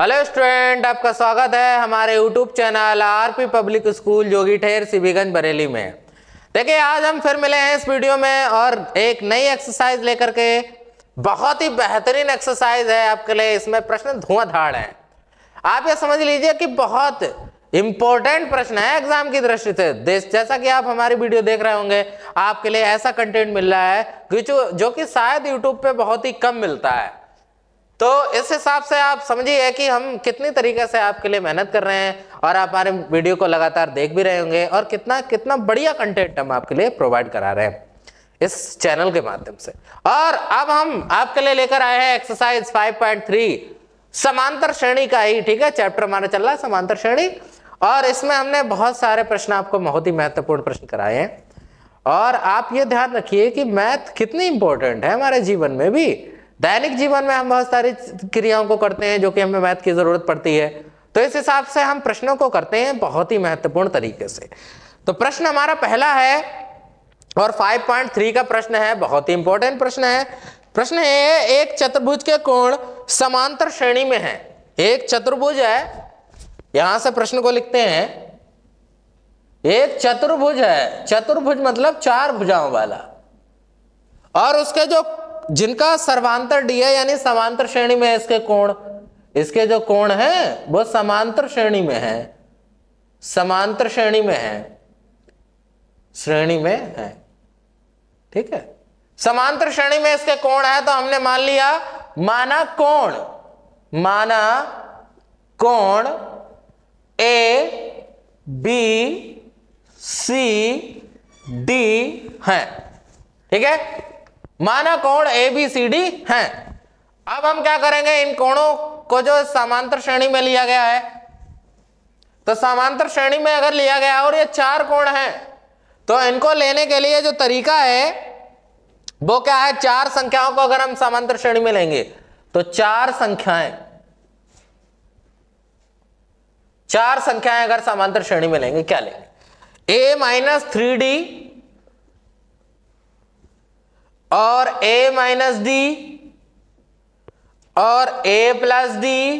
hello student आपका स्वागत है हमारे YouTube channel RP public school Jogi Ther Sibiganj Bareilly में देखिए आज हम फिर मिले हैं इस वीडियो में और एक नई एक्सरसाइज लेकर के बहुत ही बेहतरीन एक्सरसाइज है आपके लिए इसमें प्रश्न धाड़ है आप ये समझ लीजिए कि बहुत इंपॉर्टेंट प्रश्न है एग्जाम की दृष्टि से देश जैसा कि आप हमारी वीडियो देख रहे होंगे आपके लिए ऐसा कंटेंट मिल रहा है जो कि शायद यूट्यूब पे बहुत ही कम मिलता है तो इस हिसाब से आप समझिए कि हम कितनी तरीके से आपके लिए मेहनत कर रहे हैं और आप हमारे वीडियो को लगातार देख भी रहे होंगे और कितना कितना बढ़िया कंटेंट हम आपके लिए प्रोवाइड करा रहे हैं इस चैनल के माध्यम से और अब हम आपके लिए लेकर आए हैं एक्सरसाइज 5.3 समांतर श्रेणी का ही ठीक है चैप्टर हमारा चल रहा है समांतर श्रेणी और इसमें हमने बहुत सारे प्रश्न आपको बहुत ही महत्वपूर्ण प्रश्न कराए हैं और आप ये ध्यान रखिए कि मैथ कितनी इंपॉर्टेंट है हमारे जीवन में भी दैनिक जीवन में हम बहुत सारी क्रियाओं को करते हैं जो कि हमें मैथ की ज़रूरत पड़ती है तो इस हिसाब से हम प्रश्नों को करते हैं बहुत ही महत्वपूर्ण तरीके से तो प्रश्न हमारा पहला है और 5.3 का प्रश्न है बहुत ही इंपॉर्टेंट प्रश्न है प्रश्न है एक चतुर्भुज के कोण समांतर श्रेणी में है एक चतुर्भुज है यहां से प्रश्न को लिखते हैं एक चतुर्भुज है चतुर्भुज मतलब चार भुजाओं वाला और उसके जो जिनका सर्वांतर डी है यानी समांतर श्रेणी में है इसके कोण इसके जो कोण है वो समांतर श्रेणी में है समांतर श्रेणी में है श्रेणी में है ठीक है समांतर श्रेणी में इसके कोण है तो हमने मान लिया माना कोण माना कोण ए बी सी डी है ठीक है माना कोण ए बी सी डी है अब हम क्या करेंगे इन कोणों को जो समांतर श्रेणी में लिया गया है तो समांतर श्रेणी में अगर लिया गया और ये चार कोण हैं तो इनको लेने के लिए जो तरीका है वो क्या है चार संख्याओं को अगर हम समांतर श्रेणी में लेंगे तो चार संख्याएं चार संख्याएं अगर समांतर श्रेणी में लेंगे क्या लेंगे ए माइनस थ्री डी और a माइनस डी और a प्लस डी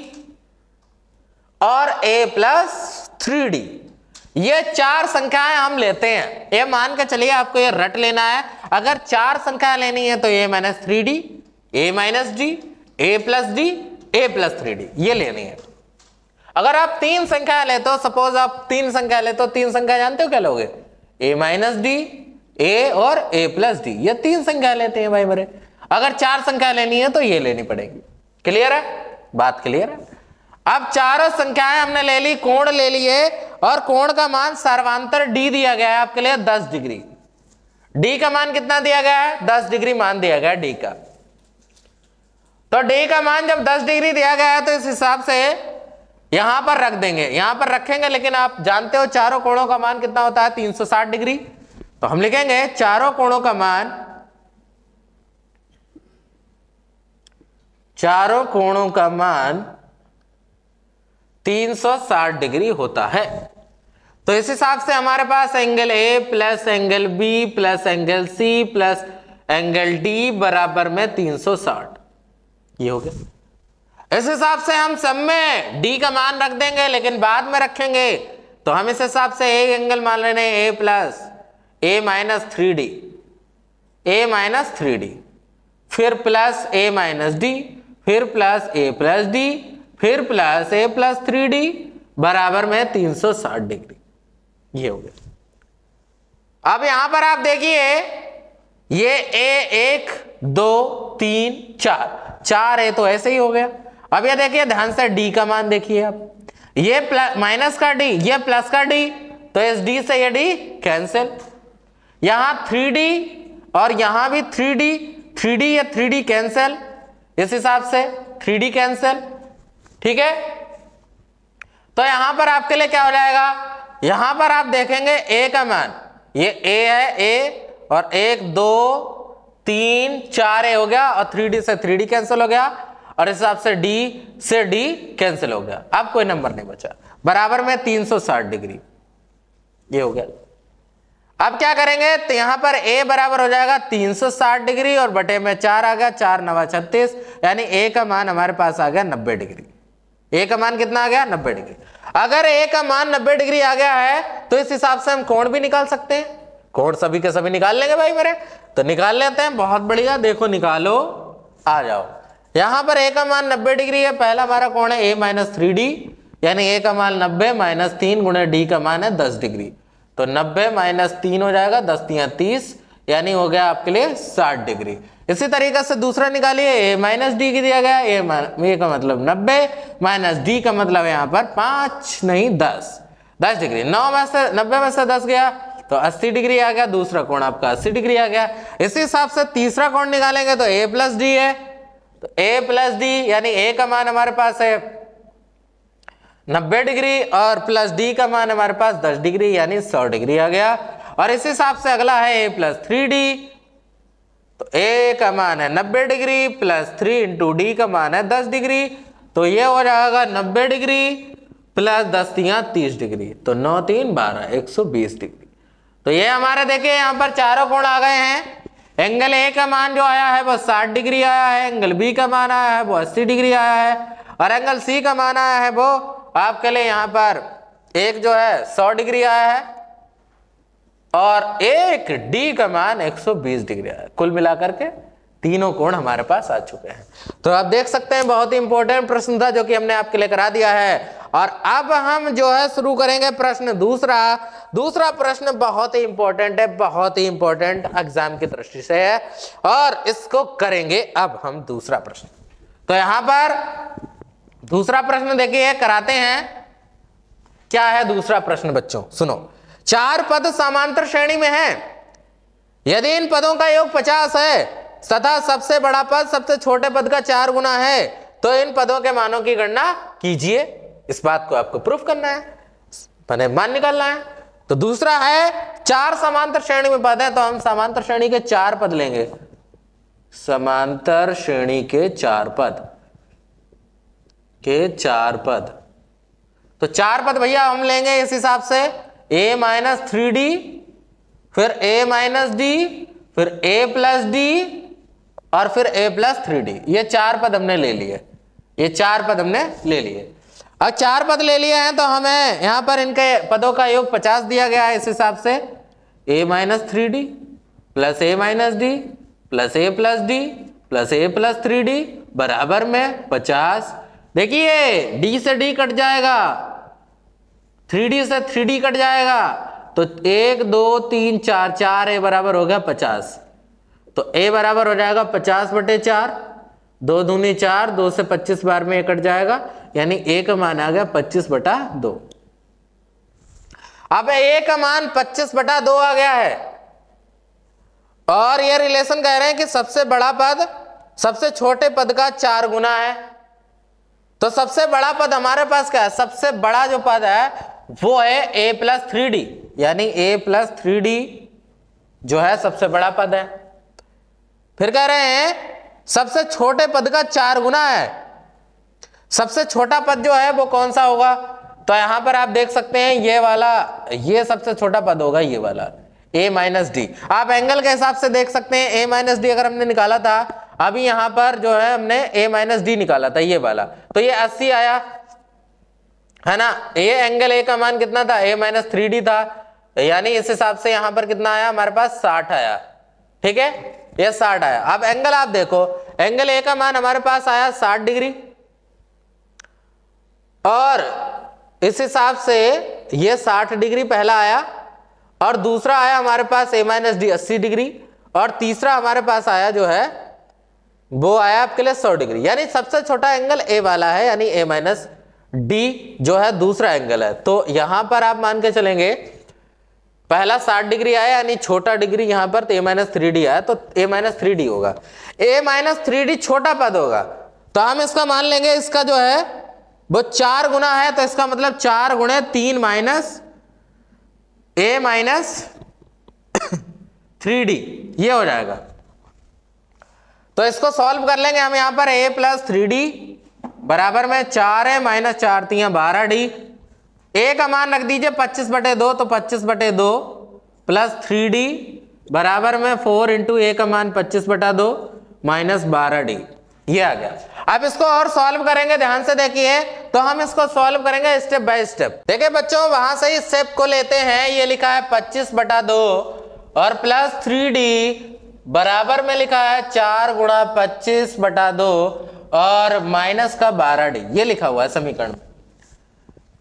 और a प्लस थ्री डी ये चार संख्याएं हम लेते हैं ये मान के चलिए आपको ये रट लेना है अगर चार संख्याएं लेनी है तो a minus three D A minus D A plus D A plus three D ये लेनी है अगर आप तीन संख्या लेते हो सपोज आप तीन संख्या लेते हो तीन संख्या जानते हो क्या लोगे ए माइनस डी ए और ए प्लस डी ये तीन संख्या लेते हैं भाई मेरे अगर चार संख्या लेनी है तो ये लेनी पड़ेगी क्लियर है बात क्लियर है अब चारों संख्याएं हमने ले ली कोण ले लिए और कोण का मान सर्वांतर डी दिया गया है आपके लिए दस डिग्री डी का मान कितना दिया गया है दस डिग्री मान दिया गया डी का तो डी का मान जब दस डिग्री दिया गया है तो इस हिसाब से यहां पर रख देंगे यहां पर रखेंगे लेकिन आप जानते हो चारों कोणों का मान कितना होता है साठ डिग्री तो हम लिखेंगे चारों कोणों का मान चारों कोणों का मान 360 डिग्री होता है तो इस हिसाब से हमारे पास angle A plus angle B plus angle C plus angle D बराबर में 360 ये हो गया इस हिसाब से हम सब में डी का मान रख देंगे लेकिन बाद में रखेंगे तो हम इस हिसाब से एक एंगल मान रहे हैं A plus A minus three D A minus three D फिर प्लस ए माइनस डी फिर प्लस ए प्लस डी फिर plus A plus three D बराबर में 360 डिग्री ये हो गया अब यहां पर आप देखिए ये ए एक दो तीन चार चार ए तो ऐसे ही हो गया अब ये देखिए ध्यान से डी का मान देखिए आप ये प्लस माइनस का डी ये प्लस का डी तो इस डी से ये डी कैंसिल यहां थ्री और यहां भी थ्री डी थ्री डी या थ्री डी कैंसल इस हिसाब से थ्री डी कैंसल ठीक है तो यहां पर आपके लिए क्या हो जाएगा यहां पर आप देखेंगे ए का मान ये ए है ए और एक दो तीन चार ए हो गया और थ्री डी से थ्री डी कैंसिल हो गया और इस हिसाब से डी से डी कैंसिल हो गया अब कोई नंबर नहीं बचा बराबर में तीन सौ साठ डिग्री ये हो गया अब क्या करेंगे तो यहां पर a बराबर हो जाएगा 360 डिग्री और बटे में चार आ गया चार नवा छत्तीस यानी a का मान हमारे पास आ गया नब्बे डिग्री a का मान कितना आ गया नब्बे डिग्री अगर a का मान नब्बे डिग्री आ गया है तो इस हिसाब से हम कोण भी निकाल सकते हैं कोण सभी के सभी निकाल लेंगे भाई मेरे तो निकाल लेते हैं बहुत बढ़िया देखो निकालो आ जाओ यहां पर ए का मान नब्बे डिग्री है पहला हमारा कोण है ए माइनस थ्री यानी ए का मान नब्बे माइनस तीन डी का मान है दस डिग्री तो 90 माइनस तीन हो जाएगा दस तीन तीस यानी हो गया आपके लिए 60 डिग्री इसी तरीके से दूसरा निकालिए ए माइनस डी दिया गया ए ए का मतलब 90 माइनस डी का मतलब यहाँ पर पांच नहीं दस दस डिग्री नौ में से नब्बे में से दस गया तो 80 डिग्री आ गया दूसरा कोण आपका 80 डिग्री आ गया इसी हिसाब से तीसरा कोण निकालेंगे तो ए प्लस डी है तो ए प्लस डी यानी ए का मान हमारे पास है नब्बे डिग्री और प्लस डी का मान हमारे पास दस डिग्री यानी सौ डिग्री आ गया और इस हिसाब से अगला है ए प्लस थ्री डी तो ए का मान है नब्बे degree plus three into D का मान है दस डिग्री तो ये हो जाएगा नब्बे डिग्री प्लस दस तिया तीस डिग्री तो नौ तीन बारह एक सौ बीस डिग्री तो ये हमारे देखिए यहाँ पर चारों कोण आ गए हैं एंगल ए का मान जो आया है वो साठ डिग्री आया है एंगल बी का मान आया है वो अस्सी डिग्री आया है और एंगल सी का मान आया है वो आपके लिए यहां पर एक जो है सौ डिग्री आया है और एक डी का मान 120 डिग्री आया कुल मिलाकर के तीनों कोण हमारे पास आ चुके हैं तो आप देख सकते हैं बहुत ही इंपॉर्टेंट प्रश्न था जो कि हमने आपके लिए करा दिया है और अब हम जो है शुरू करेंगे प्रश्न दूसरा दूसरा प्रश्न बहुत ही इंपॉर्टेंट है बहुत ही इंपॉर्टेंट एग्जाम की दृष्टि से है और इसको करेंगे अब हम दूसरा प्रश्न तो यहां पर दूसरा प्रश्न देखिए कराते हैं क्या है दूसरा प्रश्न बच्चों सुनो चार पद समांतर श्रेणी में हैं यदि इन पदों का योग 50 है तथा सबसे बड़ा पद सबसे छोटे पद का चार गुना है तो इन पदों के मानों की गणना कीजिए इस बात को आपको प्रूफ करना है मैंने मान निकालना है तो दूसरा है चार समांतर श्रेणी में पद है तो हम समांतर श्रेणी के चार पद लेंगे समांतर श्रेणी के चार पद के चार पद तो चार पद भैया हम लेंगे इस हिसाब से a माइनस थ्री डी फिर a माइनस डी फिर a प्लस डी और फिर a प्लस थ्री डी ये चार पद हमने ले लिए ये चार पद हमने ले लिए अब चार पद ले लिए हैं तो हमें यहां पर इनके पदों का योग पचास दिया गया है इस हिसाब से a minus three D plus A minus D plus A plus D plus A plus three D बराबर में पचास देखिए डी से डी कट जाएगा थ्री डी से थ्री डी कट जाएगा तो एक दो तीन चार चार ए बराबर हो गया पचास तो ए बराबर हो जाएगा पचास बटे चार दो दूनी चार दो से पच्चीस बार में ए कट जाएगा यानी ए का मान आ गया पच्चीस बटा दो अब ए का मान पच्चीस बटा दो आ गया है और ये रिलेशन कह रहे हैं कि सबसे बड़ा पद सबसे छोटे पद का चार गुना है तो सबसे बड़ा पद हमारे पास क्या है सबसे बड़ा जो पद है वो है ए प्लस थ्री डी यानी ए प्लस थ्री डी जो है सबसे बड़ा पद है फिर कह रहे हैं सबसे छोटे पद का चार गुना है सबसे छोटा पद जो है वो कौन सा होगा तो यहां पर आप देख सकते हैं ये वाला ये सबसे छोटा पद होगा ये वाला ए माइनस डी आप एंगल के हिसाब से देख सकते हैं ए माइनस डी अगर हमने निकाला था अभी यहां पर जो है हमने a माइनस डी निकाला था ये वाला तो ये 80 आया है ना ये एंगल ए का मान कितना था a माइनस थ्री था यानी इस हिसाब से यहां पर कितना आया हमारे पास 60 आया ठीक है ये 60 आया अब एंगल आप देखो एंगल ए का मान हमारे पास आया 60 डिग्री और इस हिसाब से ये 60 डिग्री पहला आया और दूसरा आया हमारे पास ए माइनस डी अस्सी डिग्री और तीसरा हमारे पास आया जो है वो आया आपके लिए सौ डिग्री यानी सबसे छोटा एंगल ए वाला है यानी ए माइनस डी जो है दूसरा एंगल है तो यहां पर आप मान के चलेंगे पहला 60 डिग्री आया यानी छोटा डिग्री यहां पर तो ए माइनस थ्री डी आया तो ए माइनस थ्री डी होगा ए माइनस थ्री डी छोटा पद होगा तो हम इसका मान लेंगे इसका जो है वो चार गुना है तो इसका मतलब चार गुणे तीन minus A minus three D ये हो जाएगा तो इसको सॉल्व कर लेंगे हम यहां पर ए प्लस थ्री डी बराबर में चार है माइनस चार थी बारह डी ए का मान रख दीजिए पच्चीस बटे दो तो पच्चीस बटे दो प्लस थ्री डी बराबर में फोर इंटू ए का मान पच्चीस बटा दो माइनस बारह डी ये आ गया अब इसको और सॉल्व करेंगे ध्यान से देखिए तो हम इसको सॉल्व करेंगे स्टेप बाय स्टेप देखिए बच्चों वहां से ही स्टेप को लेते हैं ये लिखा है पच्चीस बटा दो और प्लस थ्री डी बराबर में लिखा है चार गुणा पच्चीस बटा दो और माइनस का बारह डी ये लिखा हुआ है समीकरण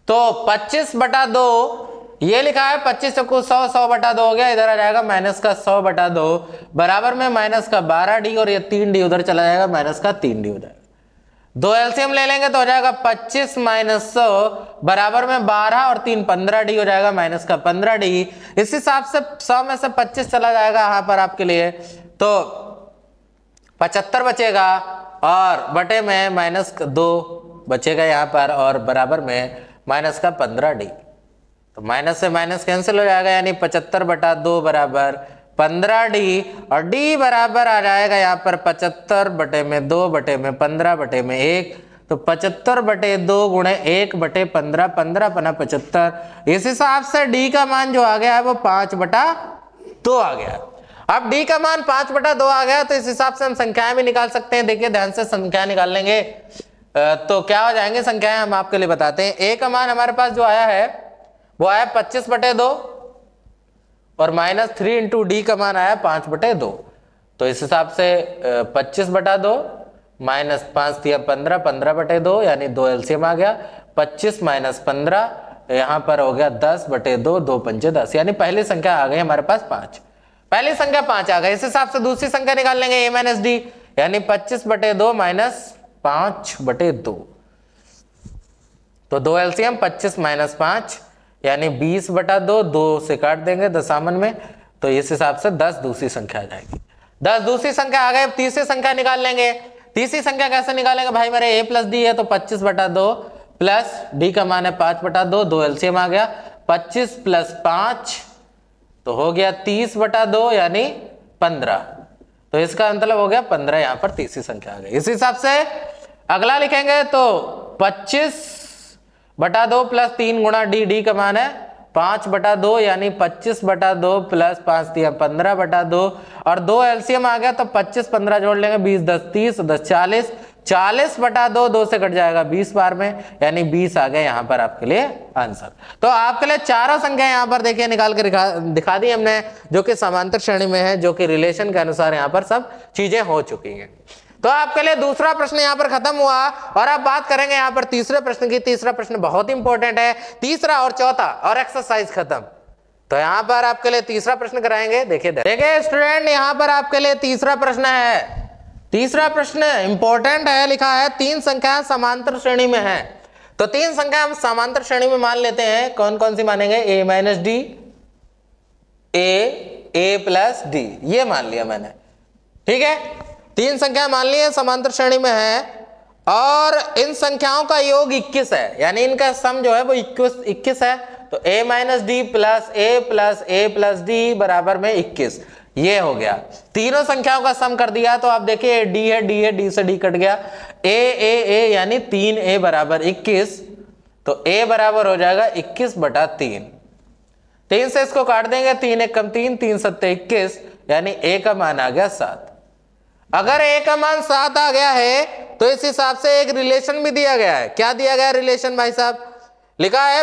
तो पच्चीस बटा दो ये लिखा है पच्चीस चक्कू सौ सौ बटा दो हो गया इधर आ जाएगा माइनस का सौ बटा दो बराबर में माइनस का बारह डी और ये तीन डी उधर चला जाएगा माइनस का तीन डी हो जाएगा दो एलसीएम ले लेंगे तो हो जाएगा 25 माइनस सौ बराबर में 12 और 3 15 डी हो जाएगा माइनस का 15 डी इस हिसाब से 100 में से 25 चला जाएगा यहां पर आपके लिए तो 75 बचेगा और बटे में माइनस दो बचेगा यहां पर और बराबर में माइनस का 15 डी तो माइनस से माइनस कैंसिल हो जाएगा यानी 75 बटा दो बराबर पंद्रह डी और डी बराबर आ जाएगा यहाँ पर पचहत्तर बटे में दो बटे में पंद्रह बटे में एक तो पचहत्तर बटे दो गुणे एक बटे पंद्रह पंद्रह पना पचहत्तर इस हिसाब से डी का मान जो आ गया है वो पांच बटा दो आ गया अब डी का मान पांच बटा दो आ गया तो इस हिसाब से हम संख्याएं भी निकाल सकते हैं देखिए ध्यान से संख्या निकाल लेंगे तो क्या हो जाएंगे संख्याएं हम आपके लिए बताते हैं ए का मान हमारे पास जो आया है वो आया पच्चीस बटे दो और माइनस थ्री इंटू डी का मान आया पांच बटे दो तो इस हिसाब से पच्चीस बटा दो माइनस पांच दिया पंद्रह पंद्रह बटे दो यानी दो एल्सियम आ गया पच्चीस माइनस पंद्रह यहां पर हो गया दस बटे दो दो पंचे दस यानी पहली संख्या आ गई हमारे पास पांच पहली संख्या पांच आ गई इस हिसाब से दूसरी संख्या निकाल लेंगे ए माइनस डी यानी पच्चीस बटे दो माइनस पांच बटे दो तो दो एल्सियम पच्चीस माइनस पांच यानी बीस बटा दो दो से काट देंगे दशामन में तो इस हिसाब से दस दूसरी संख्या आ जाएगी दस दूसरी संख्या आ गई अब तीसरी संख्या निकाल लेंगे तीसरी संख्या कैसे निकालेंगे भाई मेरे ए प्लस डी है तो पच्चीस बटा दो प्लस डी का मान है पांच बटा दो दो एलसीएम आ गया पच्चीस प्लस पांच तो हो गया तीस बटा दो यानी पंद्रह तो इसका मतलब हो गया पंद्रह यहां पर तीसरी संख्या आ गई इस हिसाब से अगला लिखेंगे तो पच्चीस बटा दो प्लस तीन गुणा डी डी का मान है पांच बटा दो यानी पच्चीस बटा दो प्लस पांच दिया पंद्रह बटा दो और दो एलसीएम आ गया तो पच्चीस पंद्रह जोड़ लेंगे बीस दस तीस दस चालीस चालीस बटा दो दो से कट जाएगा बीस बार में यानी बीस आ गए यहां पर आपके लिए आंसर तो आपके लिए चारों संख्या यहां पर देखिए निकाल के दिखा दिखा दी हमने जो कि समांतर श्रेणी में है जो कि रिलेशन के अनुसार यहाँ पर सब चीजें हो चुकी हैं तो आपके लिए दूसरा प्रश्न यहां पर खत्म हुआ और अब बात करेंगे यहां पर तीसरे प्रश्न की तीसरा प्रश्न बहुत इंपॉर्टेंट है तीसरा और चौथा और एक्सरसाइज खत्म तो यहां पर आपके लिए तीसरा प्रश्न कराएंगे देखिए देखिए स्टूडेंट यहां पर आपके लिए तीसरा प्रश्न है तीसरा प्रश्न इंपॉर्टेंट है लिखा है तीन संख्या समांतर श्रेणी में है तो तीन संख्या हम समांतर श्रेणी में मान लेते हैं कौन कौन सी मानेंगे A minus D A A plus D ये मान लिया मैंने ठीक है तीन संख्या मान ली है समांतर श्रेणी में है और इन संख्याओं का योग 21 है यानी इनका सम जो है वो 21 इक्कीस है तो a minus D plus A plus A plus D बराबर में 21 ये हो गया तीनों संख्याओं का सम कर दिया तो आप देखिए d है d है d से d कट गया a a a यानी तीन ए बराबर इक्कीस तो a बराबर हो जाएगा 21 बटा तीन तीन से इसको काट देंगे तीन एक कम तीन तीन सत्तर इक्कीस यानी a का मान आ गया सात अगर ए का मान सात आ गया है तो इस हिसाब से एक रिलेशन भी दिया गया है क्या दिया गया रिलेशन भाई साहब लिखा है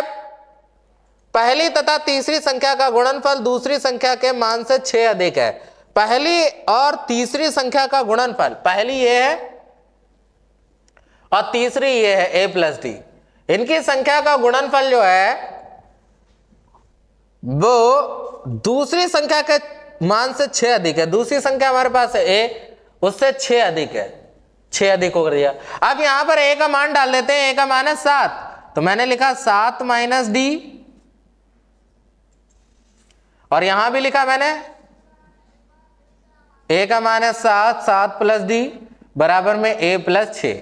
पहली तथा तीसरी संख्या का गुणनफल दूसरी संख्या के मान से छह अधिक है पहली और तीसरी संख्या का गुणनफल पहली ये है और तीसरी ये है ए प्लस डी इनकी संख्या का गुणनफल जो है वो दूसरी संख्या के मान से छह अधिक है दूसरी संख्या हमारे पास है ए उससे छः अधिक है छ अधिक होकर दिया अब यहां पर एक का मान डाल देते हैं एक का मान है सात तो मैंने लिखा सात माइनस डी और यहां भी लिखा मैंने एक का मान है सात सात प्लस डी बराबर में ए प्लस छ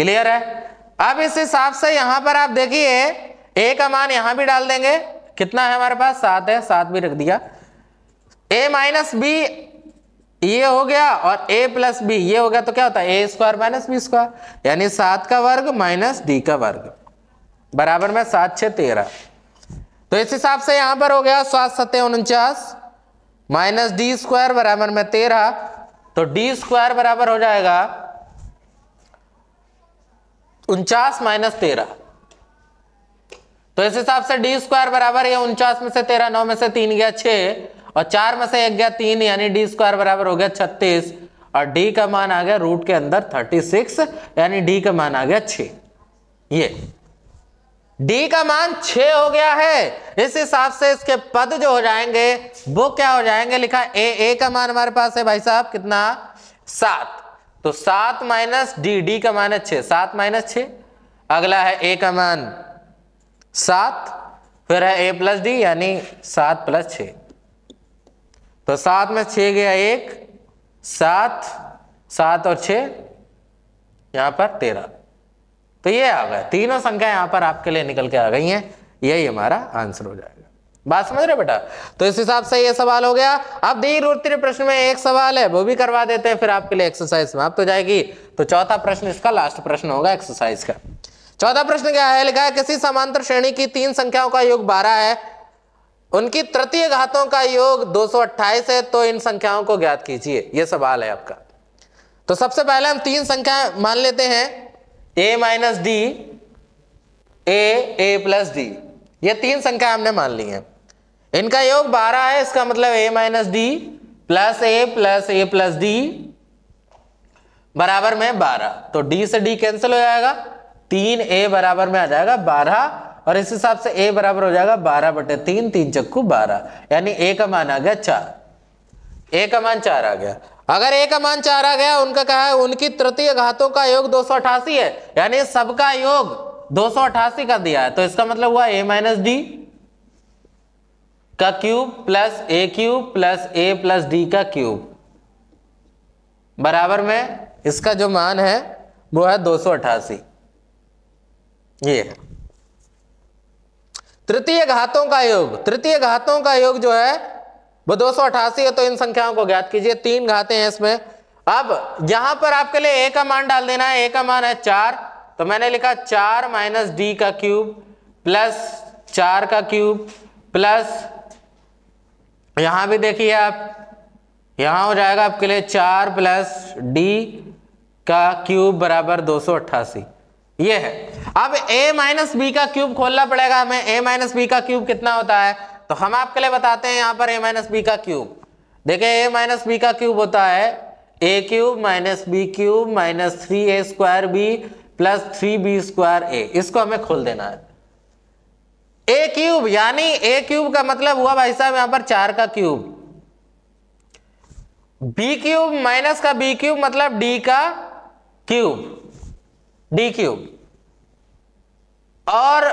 क्लियर है अब इस हिसाब से यहां पर आप देखिए ए का मान यहां भी डाल देंगे कितना है हमारे पास सात है सात भी रख दिया ए माइनस बी ये हो गया और a प्लस बी ये हो गया तो क्या होता है A square minus B square यानी सात का वर्ग माइनस डी का वर्ग बराबर में सात छः तेरह तो इस हिसाब से यहां पर हो गया सात सत्य उनचास माइनस डी स्क्वायर बराबर में तेरह तो डी स्क्वायर बराबर हो जाएगा उनचास माइनस तेरह तो इस हिसाब से डी स्क्वायर बराबर ये उनचास में से तेरह नौ में से तीन गया छह और चार में से एक गया तीन यानी डी स्क्वायर बराबर हो गया छत्तीस और डी का मान आ गया रूट के अंदर थर्टी सिक्स यानी डी का मान आ गया छ ये डी का मान छ हो गया है इस हिसाब से इसके पद जो हो जाएंगे वो क्या हो जाएंगे लिखा ए ए का मान हमारे पास है भाई साहब कितना सात तो सात माइनस डी डी का मान है छ सात माइनस छ अगला है ए का मान सात फिर है ए प्लस डी यानी सात प्लस छ तो सात में छ गया एक सात सात और छ यहां पर तेरह तो ये आ गया तीनों संख्या यहां पर आपके लिए निकल के आ गई हैं यही हमारा आंसर हो जाएगा बात समझ रहे बेटा तो इस हिसाब से ये सवाल हो गया अब दीर्घ प्रश्न में एक सवाल है वो भी करवा देते हैं फिर आपके लिए एक्सरसाइज समाप्त हो जाएगी तो चौथा प्रश्न इसका लास्ट प्रश्न होगा एक्सरसाइज का चौथा प्रश्न क्या है लिखा है किसी समांतर श्रेणी की तीन संख्याओं का योग बारह है उनकी तृतीय घातों का योग 228 है तो इन संख्याओं को ज्ञात कीजिए यह सवाल है आपका तो सबसे पहले हम तीन संख्या मान लेते हैं a minus D A A plus D ये तीन संख्या हमने मान ली है इनका योग 12 है इसका मतलब a minus D plus A plus A plus D बराबर में 12 तो d से d कैंसिल हो जाएगा तीन ए बराबर में आ जाएगा और इस हिसाब से ए बराबर हो जाएगा बारह बटे तीन तीन चक्कू बारह यानी ए का मान आ गया चार ए का मान चार आ गया अगर ए का मान चार आ गया उनका कहा है उनकी तृतीय घातों का योग दो है यानी सबका योग दो का दिया है तो इसका मतलब हुआ ए माइनस डी का cube plus A cube plus A plus D का क्यूब बराबर में इसका जो मान है वो है दो ये है तृतीय घातों का योग तृतीय घातों का योग जो है वो दो है तो इन संख्याओं को ज्ञात कीजिए तीन घाते हैं इसमें अब यहां पर आपके लिए एक का मान डाल देना है एक का मान है चार तो मैंने लिखा चार माइनस डी का क्यूब प्लस चार का क्यूब प्लस यहां भी देखिए आप यहां हो जाएगा आपके लिए चार प्लस डी का क्यूब बराबर दो सौ अट्ठासी ये है अब a माइनस बी का क्यूब खोलना पड़ेगा हमें a माइनस बी का क्यूब कितना होता है तो हम आपके लिए बताते हैं यहां पर a माइनस बी का क्यूब देखे a माइनस बी का क्यूब होता है A cube minus B cube minus three A square B plus three B square A इसको हमें खोल देना है ए क्यूब यानी ए क्यूब का मतलब हुआ भाई साहब यहां पर चार का क्यूब बी क्यूब माइनस का बी क्यूब मतलब डी का क्यूब डी क्यूब और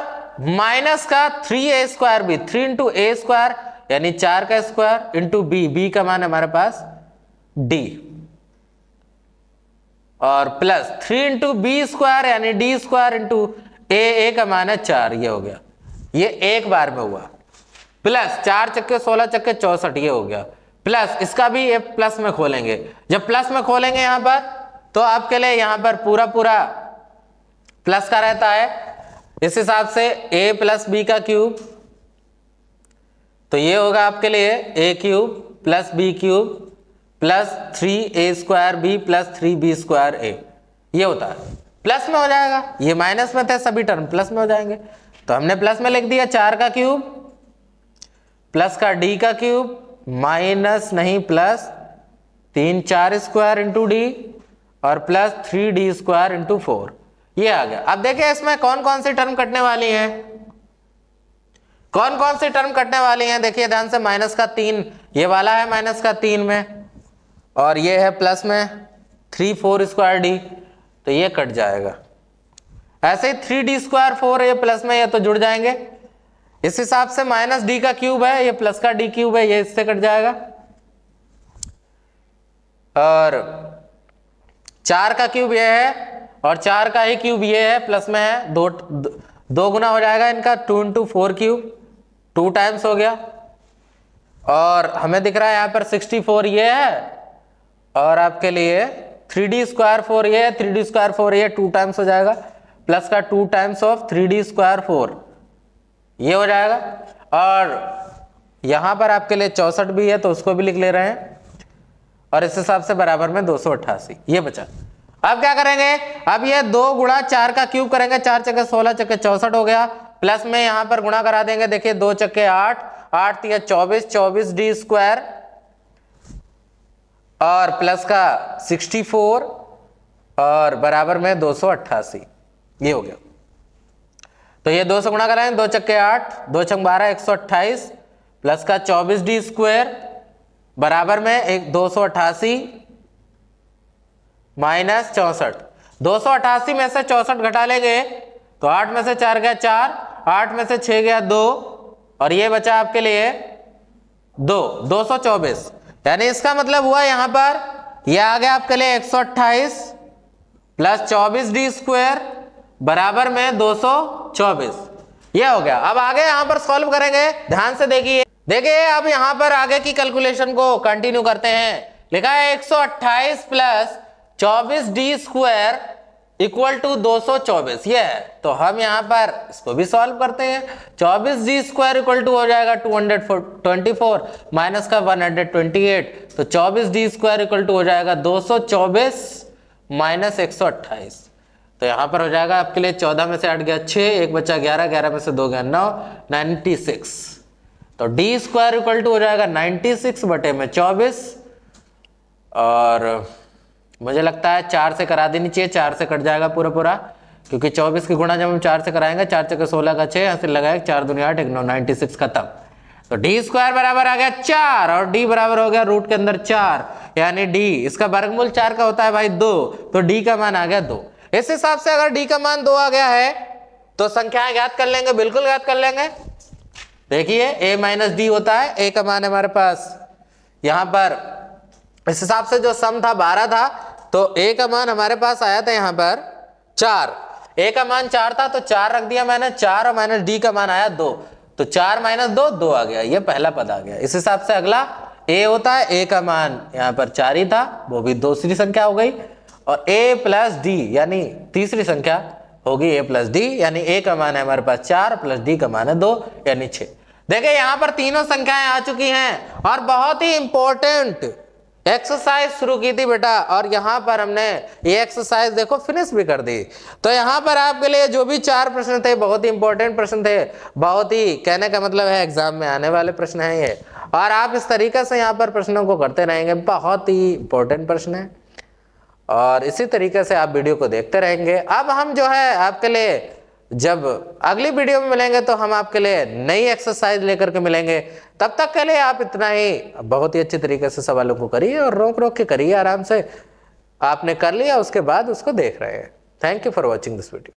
माइनस का three A square B three into A square यानी चार का स्क्वायर इंटू बी बी का मान हमारे पास डी और plus three into B square यानी D square into A A का मान है चार ये हो गया ये एक बार में हुआ प्लस चार चक्के सोलह चक्के चौसठ ये हो गया प्लस इसका भी ये प्लस में खोलेंगे जब प्लस में खोलेंगे यहां पर तो आपके लिए यहां पर पूरा पूरा प्लस का रहता है इस हिसाब से a प्लस बी का क्यूब तो ये होगा आपके लिए a cube plus B cube plus three A square B plus three B square A ये होता है प्लस में हो जाएगा ये माइनस में थे सभी टर्म प्लस में हो जाएंगे तो हमने प्लस में लिख दिया चार का क्यूब प्लस का डी का क्यूब माइनस नहीं प्लस तीन चार स्क्वायर इंटू डी और plus three D square into four ये आ गया अब देखिए इसमें कौन कौन सी टर्म कटने वाली है कौन कौन सी टर्म कटने वाली है देखिए ध्यान से माइनस का तीन ये वाला है माइनस का तीन में और ये है प्लस में थ्री फोर स्क्वायर डी तो ये कट जाएगा ऐसे ही थ्री डी स्क्वायर फोर ये प्लस में ये तो जुड़ जाएंगे इस हिसाब से माइनस डी का क्यूब है ये प्लस का डी क्यूब है ये इससे कट जाएगा और चार का क्यूब यह है और चार का ही क्यूब ये है प्लस में है दो दो गुना हो जाएगा इनका two into four cube two times हो गया और हमें दिख रहा है यहाँ पर सिक्सटी फोर ये है और आपके लिए थ्री डी स्क्वायर फोर ये है थ्री डी स्क्वायर फोर ये टू टाइम्स हो जाएगा प्लस का two times of three D square four ये हो जाएगा और यहाँ पर आपके लिए चौंसठ भी है तो उसको भी लिख ले रहे हैं और इस हिसाब से बराबर में दो ये बचा अब क्या करेंगे अब ये दो गुणा चार का क्यूब करेंगे चार चक्के सोलह चक्के चौसठ हो गया प्लस में यहां पर गुणा करा देंगे देखिए दो चक्के आठ आठ तीन चौबीस चौबीस डी स्क्वायर और प्लस का सिक्सटी फोर और बराबर में दो सौ अट्ठासी ये हो गया तो ये दो सौ गुणा कराएंगे दो चक्के आठ दो चक बारह एक सौ अट्ठाईस प्लस का चौबीस डी स्क्वायर बराबर में एक दो सौ अट्ठासी माइनस चौंसठ दो में से चौंसठ घटा लेंगे तो आठ में से चार गया चार आठ में से छः गया दो और ये बचा आपके लिए दो दो सौ चौबीस यानी इसका मतलब हुआ यहां पर यह आ गया आपके लिए एक सौ अट्ठाईस प्लस चौबीस डी स्क्वायर बराबर में दो सौ चौबीस यह हो गया अब आगे यहां पर सॉल्व करेंगे ध्यान से देखिए देखिए अब यहां पर आगे की कैलकुलेशन को कंटिन्यू करते हैं लिखा है एक सौ अट्ठाईस प्लस चौबीस डी स्क्वायर इक्वल टू दो ये है तो हम यहाँ पर इसको भी सॉल्व करते हैं चौबीस डी स्क्वायर इक्वल टू हो जाएगा two hundred twenty four minus का वन हंड्रेड ट्वेंटी एट तो चौबीस डी स्क्वायर इक्वल टू हो जाएगा दो सौ चौबीस माइनस एक सौ अट्ठाईस तो यहाँ पर हो जाएगा आपके लिए चौदह में से आठ गया छः एक बच्चा ग्यारह ग्यारह में से दो गया नौ नाइन्टी सिक्स तो डी स्क्वायर इक्वल टू हो जाएगा नाइन्टी सिक्स बटे में चौबीस और मुझे लगता है चार से करा देनी चाहिए चार से कट जाएगा पूरा पूरा क्योंकि चौबीस की गुणा जब हम चार से कराएंगे चार चक्कर सोलह का छः हासिल लगाएगा चार दुनिया आठ एक नौ नाइन्टी सिक्स खत्म तो डी स्क्वायर बराबर आ गया चार और डी बराबर हो गया रूट के अंदर चार यानी डी इसका वर्गमूल चार का होता है भाई दो तो डी का मान आ गया दो इस हिसाब से अगर डी का मान दो आ गया है तो संख्या ज्ञात कर लेंगे बिल्कुल ज्ञात कर लेंगे देखिए ए माइनस डी होता है ए का मान हमारे पास यहां पर इस हिसाब से जो सम था बारह था तो ए का मान हमारे पास आया था यहाँ पर चार ए का मान चार था तो चार रख दिया मैंने चार और माइनस डी का मान आया दो तो चार माइनस दो दो आ गया ये पहला पद आ गया इस हिसाब से अगला ए होता है ए का मान यहाँ पर चार ही था वो भी दूसरी संख्या हो गई और ए प्लस डी यानी तीसरी संख्या होगी ए प्लस डी यानी ए का मान है हमारे पास चार प्लस डी का मान है दो यानी छे देखे यहाँ पर तीनों संख्याएं आ चुकी हैं और बहुत ही इंपॉर्टेंट एक्सरसाइज शुरू की थी बेटा और यहाँ पर हमने ये एक्सरसाइज देखो फिनिश भी कर दी तो यहां पर आपके लिए जो भी चार प्रश्न थे बहुत ही इंपॉर्टेंट प्रश्न थे बहुत ही कहने का मतलब है एग्जाम में आने वाले प्रश्न है ये और आप इस तरीके से यहाँ पर प्रश्नों को करते रहेंगे बहुत ही इंपॉर्टेंट प्रश्न है और इसी तरीके से आप वीडियो को देखते रहेंगे अब हम जो है आपके लिए जब अगली वीडियो में मिलेंगे तो हम आपके लिए नई एक्सरसाइज लेकर के मिलेंगे तब तक के लिए आप इतना ही बहुत ही अच्छे तरीके से सवालों को करिए और रोक रोक के करिए आराम से आपने कर लिया उसके बाद उसको देख रहे हैं thank you for watching this video